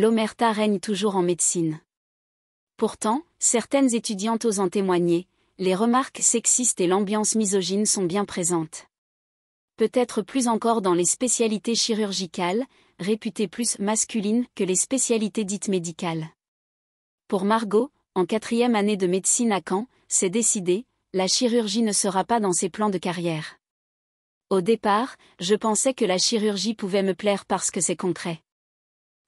l'omerta règne toujours en médecine. Pourtant, certaines étudiantes osent témoigner, les remarques sexistes et l'ambiance misogyne sont bien présentes. Peut-être plus encore dans les spécialités chirurgicales, réputées plus masculines que les spécialités dites médicales. Pour Margot, en quatrième année de médecine à Caen, c'est décidé, la chirurgie ne sera pas dans ses plans de carrière. Au départ, je pensais que la chirurgie pouvait me plaire parce que c'est concret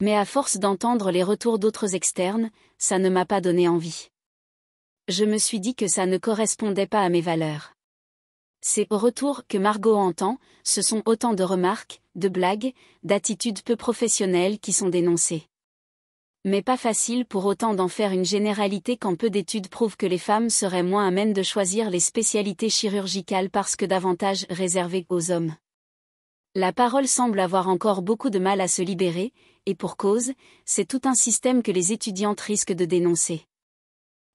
mais à force d'entendre les retours d'autres externes, ça ne m'a pas donné envie. Je me suis dit que ça ne correspondait pas à mes valeurs. Ces retours que Margot entend, ce sont autant de remarques, de blagues, d'attitudes peu professionnelles qui sont dénoncées. Mais pas facile pour autant d'en faire une généralité quand peu d'études prouvent que les femmes seraient moins à même de choisir les spécialités chirurgicales parce que davantage réservées aux hommes. La parole semble avoir encore beaucoup de mal à se libérer, et pour cause, c'est tout un système que les étudiantes risquent de dénoncer.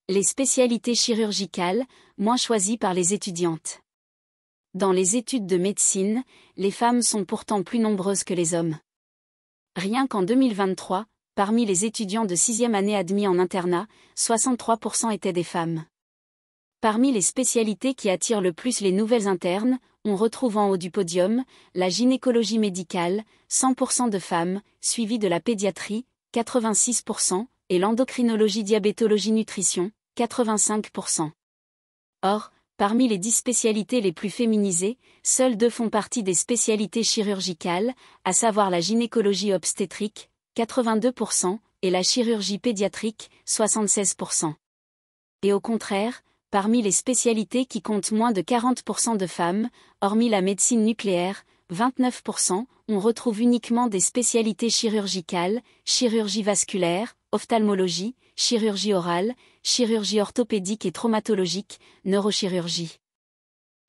Les spécialités chirurgicales, moins choisies par les étudiantes. Dans les études de médecine, les femmes sont pourtant plus nombreuses que les hommes. Rien qu'en 2023, parmi les étudiants de sixième année admis en internat, 63% étaient des femmes. Parmi les spécialités qui attirent le plus les nouvelles internes, on retrouve en haut du podium la gynécologie médicale, 100% de femmes, suivie de la pédiatrie, 86%, et l'endocrinologie diabétologie nutrition, 85%. Or, parmi les dix spécialités les plus féminisées, seules deux font partie des spécialités chirurgicales, à savoir la gynécologie obstétrique, 82%, et la chirurgie pédiatrique, 76%. Et au contraire, parmi les spécialités qui comptent moins de 40% de femmes, hormis la médecine nucléaire, 29%, on retrouve uniquement des spécialités chirurgicales, chirurgie vasculaire, ophtalmologie, chirurgie orale, chirurgie orthopédique et traumatologique, neurochirurgie.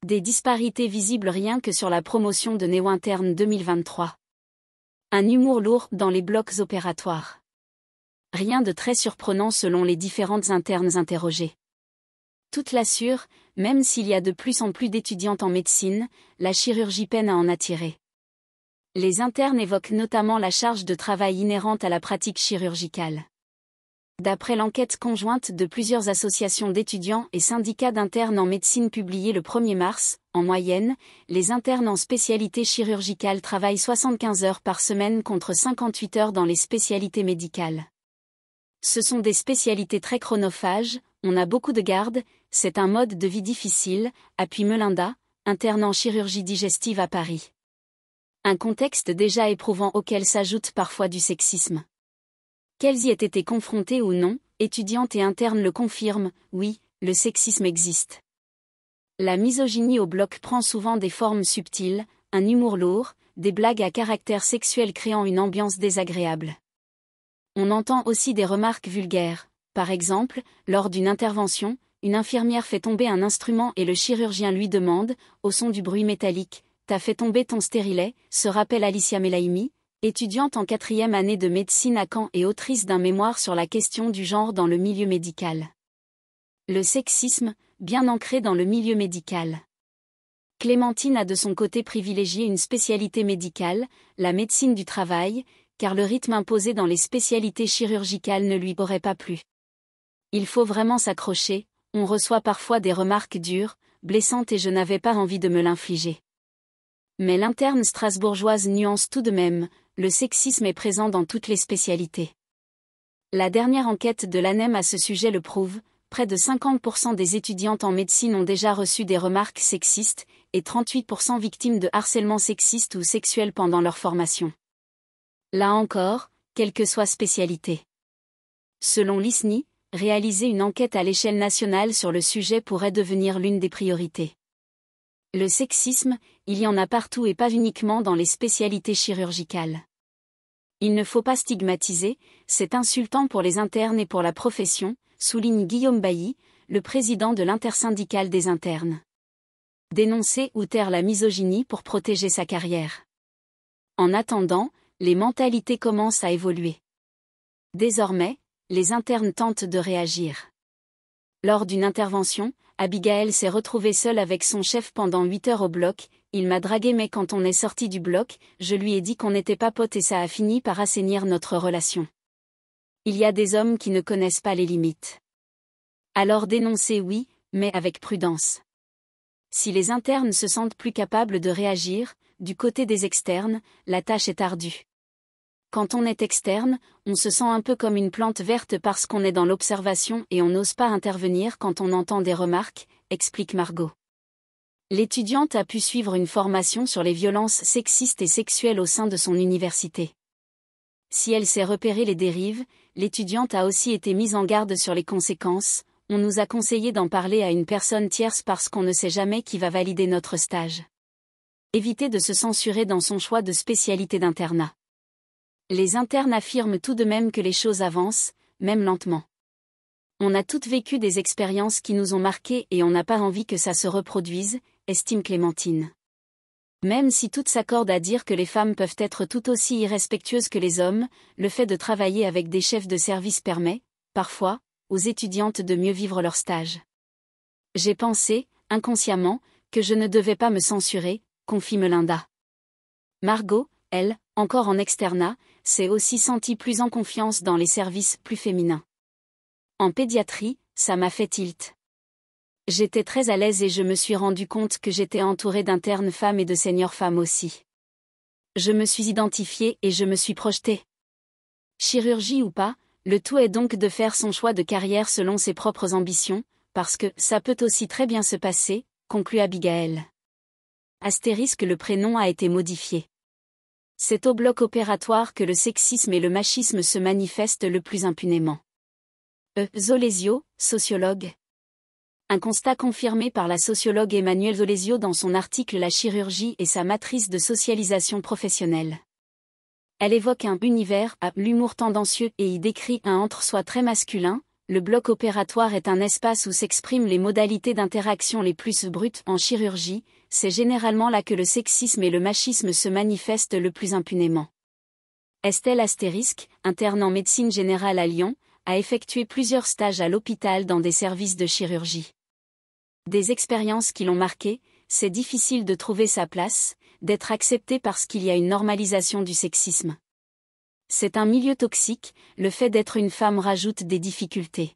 Des disparités visibles rien que sur la promotion de Néo internes 2023. Un humour lourd dans les blocs opératoires. Rien de très surprenant selon les différentes internes interrogées. Toute l'assure, même s'il y a de plus en plus d'étudiantes en médecine, la chirurgie peine à en attirer. Les internes évoquent notamment la charge de travail inhérente à la pratique chirurgicale. D'après l'enquête conjointe de plusieurs associations d'étudiants et syndicats d'internes en médecine publiée le 1er mars, en moyenne, les internes en spécialité chirurgicale travaillent 75 heures par semaine contre 58 heures dans les spécialités médicales. Ce sont des spécialités très chronophages, on a beaucoup de gardes, c'est un mode de vie difficile, appuie Melinda, interne en chirurgie digestive à Paris. Un contexte déjà éprouvant auquel s'ajoute parfois du sexisme. Qu'elles y aient été confrontées ou non, étudiantes et internes le confirment, oui, le sexisme existe. La misogynie au bloc prend souvent des formes subtiles, un humour lourd, des blagues à caractère sexuel créant une ambiance désagréable. On entend aussi des remarques vulgaires, par exemple, lors d'une intervention, une infirmière fait tomber un instrument et le chirurgien lui demande, au son du bruit métallique, T'as fait tomber ton stérilet, se rappelle Alicia Melaimi, étudiante en quatrième année de médecine à Caen et autrice d'un mémoire sur la question du genre dans le milieu médical. Le sexisme, bien ancré dans le milieu médical. Clémentine a de son côté privilégié une spécialité médicale, la médecine du travail, car le rythme imposé dans les spécialités chirurgicales ne lui aurait pas plu. Il faut vraiment s'accrocher, on reçoit parfois des remarques dures, blessantes et je n'avais pas envie de me l'infliger. Mais l'interne strasbourgeoise nuance tout de même, le sexisme est présent dans toutes les spécialités. La dernière enquête de l'ANEM à ce sujet le prouve, près de 50% des étudiantes en médecine ont déjà reçu des remarques sexistes, et 38% victimes de harcèlement sexiste ou sexuel pendant leur formation. Là encore, quelle que soit spécialité. Selon l'ISNI, réaliser une enquête à l'échelle nationale sur le sujet pourrait devenir l'une des priorités. Le sexisme, il y en a partout et pas uniquement dans les spécialités chirurgicales. Il ne faut pas stigmatiser, c'est insultant pour les internes et pour la profession, souligne Guillaume Bailly, le président de l'intersyndicale des internes. Dénoncer ou taire la misogynie pour protéger sa carrière. En attendant, les mentalités commencent à évoluer. Désormais, les internes tentent de réagir. Lors d'une intervention, Abigail s'est retrouvée seule avec son chef pendant 8 heures au bloc, il m'a dragué mais quand on est sorti du bloc, je lui ai dit qu'on n'était pas potes et ça a fini par assainir notre relation. Il y a des hommes qui ne connaissent pas les limites. Alors dénoncer oui, mais avec prudence. Si les internes se sentent plus capables de réagir, du côté des externes, la tâche est ardue. Quand on est externe, on se sent un peu comme une plante verte parce qu'on est dans l'observation et on n'ose pas intervenir quand on entend des remarques, explique Margot. L'étudiante a pu suivre une formation sur les violences sexistes et sexuelles au sein de son université. Si elle sait repérer les dérives, l'étudiante a aussi été mise en garde sur les conséquences, on nous a conseillé d'en parler à une personne tierce parce qu'on ne sait jamais qui va valider notre stage. Éviter de se censurer dans son choix de spécialité d'internat. Les internes affirment tout de même que les choses avancent, même lentement. On a toutes vécu des expériences qui nous ont marquées et on n'a pas envie que ça se reproduise, estime Clémentine. Même si toutes s'accordent à dire que les femmes peuvent être tout aussi irrespectueuses que les hommes, le fait de travailler avec des chefs de service permet, parfois, aux étudiantes de mieux vivre leur stage. J'ai pensé, inconsciemment, que je ne devais pas me censurer, confie Melinda. Margot, elle, encore en externat, s'est aussi senti plus en confiance dans les services plus féminins. En pédiatrie, ça m'a fait tilt. J'étais très à l'aise et je me suis rendu compte que j'étais entourée d'internes femmes et de seniors femmes aussi. Je me suis identifiée et je me suis projetée. Chirurgie ou pas, le tout est donc de faire son choix de carrière selon ses propres ambitions, parce que ça peut aussi très bien se passer, conclut Abigail. Astérisque le prénom a été modifié c'est au bloc opératoire que le sexisme et le machisme se manifestent le plus impunément. E. Zolesio, sociologue. Un constat confirmé par la sociologue Emmanuelle Zolesio dans son article La chirurgie et sa matrice de socialisation professionnelle. Elle évoque un univers à l'humour tendancieux et y décrit un entre-soi très masculin. Le bloc opératoire est un espace où s'expriment les modalités d'interaction les plus brutes en chirurgie, c'est généralement là que le sexisme et le machisme se manifestent le plus impunément. Estelle Astérisque, interne en médecine générale à Lyon, a effectué plusieurs stages à l'hôpital dans des services de chirurgie. Des expériences qui l'ont marquée, c'est difficile de trouver sa place, d'être accepté parce qu'il y a une normalisation du sexisme. C'est un milieu toxique, le fait d'être une femme rajoute des difficultés.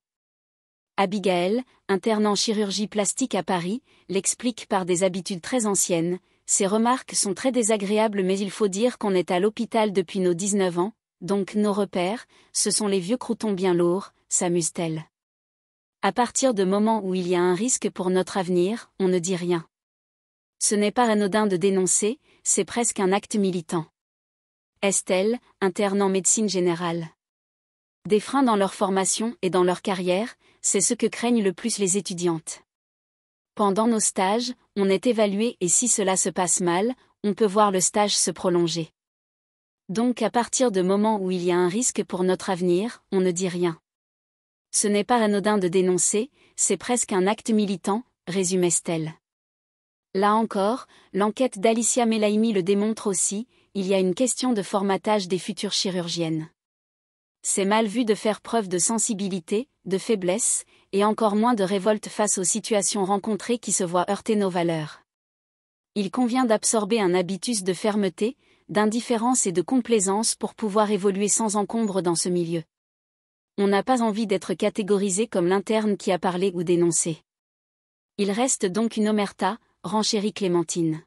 Abigail, interne en chirurgie plastique à Paris, l'explique par des habitudes très anciennes. Ces remarques sont très désagréables mais il faut dire qu'on est à l'hôpital depuis nos 19 ans, donc nos repères, ce sont les vieux croutons bien lourds, s'amuse-t-elle. À partir de moments où il y a un risque pour notre avenir, on ne dit rien. Ce n'est pas anodin de dénoncer, c'est presque un acte militant. Estelle, interne en médecine générale. Des freins dans leur formation et dans leur carrière, c'est ce que craignent le plus les étudiantes. Pendant nos stages, on est évalué et si cela se passe mal, on peut voir le stage se prolonger. Donc à partir du moment où il y a un risque pour notre avenir, on ne dit rien. Ce n'est pas anodin de dénoncer, c'est presque un acte militant, résume Estelle. Là encore, l'enquête d'Alicia Melaimi le démontre aussi, il y a une question de formatage des futures chirurgiennes c'est mal vu de faire preuve de sensibilité, de faiblesse, et encore moins de révolte face aux situations rencontrées qui se voient heurter nos valeurs. Il convient d'absorber un habitus de fermeté, d'indifférence et de complaisance pour pouvoir évoluer sans encombre dans ce milieu. On n'a pas envie d'être catégorisé comme l'interne qui a parlé ou dénoncé. Il reste donc une omerta, renchérit Clémentine.